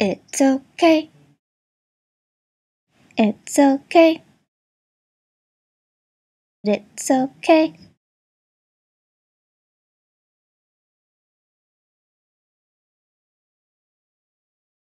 It's okay. It's okay. It's okay.